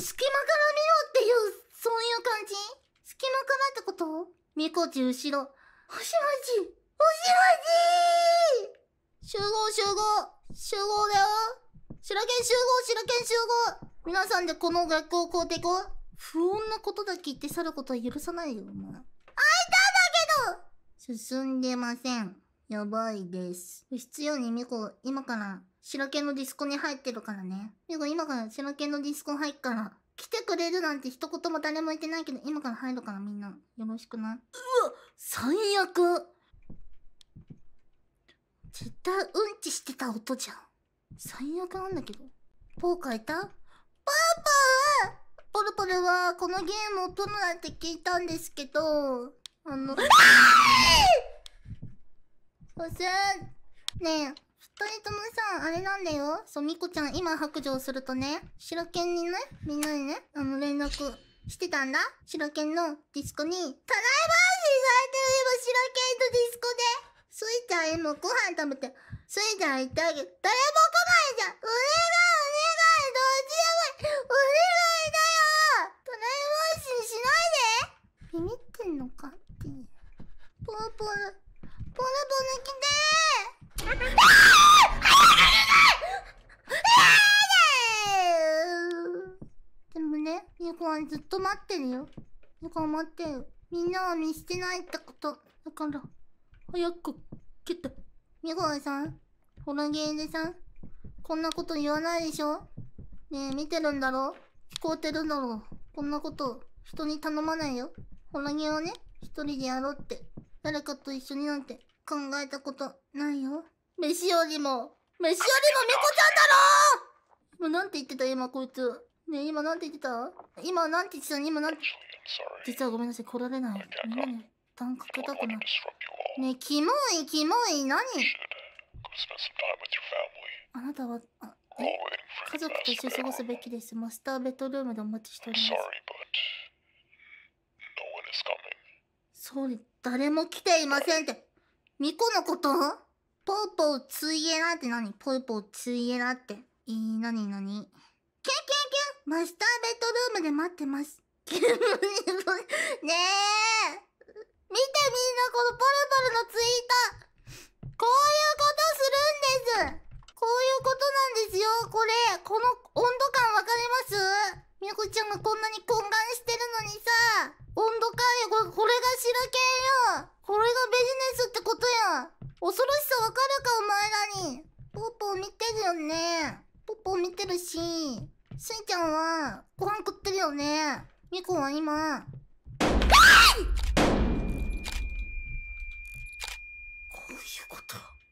隙間から見ろっていう、そういう感じ隙間からってことみこち後ろ。星し星星集合集合集合だよ白剣集合白剣集合皆さんでこの学校を買うていこう不穏なことだけ言って去ることは許さないよ、お前。開いたんだけど進んでません。やばいです。必要にミコ、今から、白系のディスコに入ってるからね。ミコ、今から白系のディスコ入っから。来てくれるなんて一言も誰も言ってないけど、今から入るからみんな。よろしくな。うわ最悪絶対うんちしてた音じゃん。最悪なんだけど。ポーカいたパパポルポルはこのゲームを取るなんて聞いたんですけど、あの、ー うすねえ、二人ともさ、あれなんだよ。そう、みこちゃん今白状するとね、白犬にね、みんなにね、あの連絡してたんだ。白犬のディスコに、ただいまーしされてる今白犬とディスコで、スイちゃん今ご飯食べて、スイちゃん行ってあげる。誰も来ないじゃんお願いお願いどっちでもいいお願いだよただいまーしにしないでビビってんのかって。ぽーぽー。ボてでもね、ニコンずっと待ってるよ。ニコン待ってる。みんなは見してないってこと。だから、早く、来て。ニコンさん、ホラゲーでさん、こんなこと言わないでしょねえ、見てるんだろ聞こえてるんだろこんなこと、人に頼まないよ。ホラゲーはね、一人でやろうって。誰かと一緒になんて考えたことないよ。飯よりも、飯よりもみこちゃんだろうなんて言ってた今こいつ。ねえ、今なんて言ってた今なんて言ってた今なんて。実はごめんなさい、来られない。みんなに段かけたくない。ねえ、キモい、キモい、何あなたは、あ家族と一緒に過ごすべきです。マスターベッドルームでお待ちしております。総理、誰も来ていませんって。ミコのことぽーぽーついえらって何ぽーぽーついえらって。えー、なになにキュンキュンキュンマスターベッドルームで待ってます。ねえ見てみんなこのポルポルのツイートこういうことするんですこういうことなんですよこれこの温度感わかりますみやこちゃんがこんなに懇願してるのにさ温度感よこれこれが白犬よこれがビジネス恐ろしさわかるかお前らにポッポ見てるよねポッポ見てるししんちゃんはご飯食ってるよねみこは今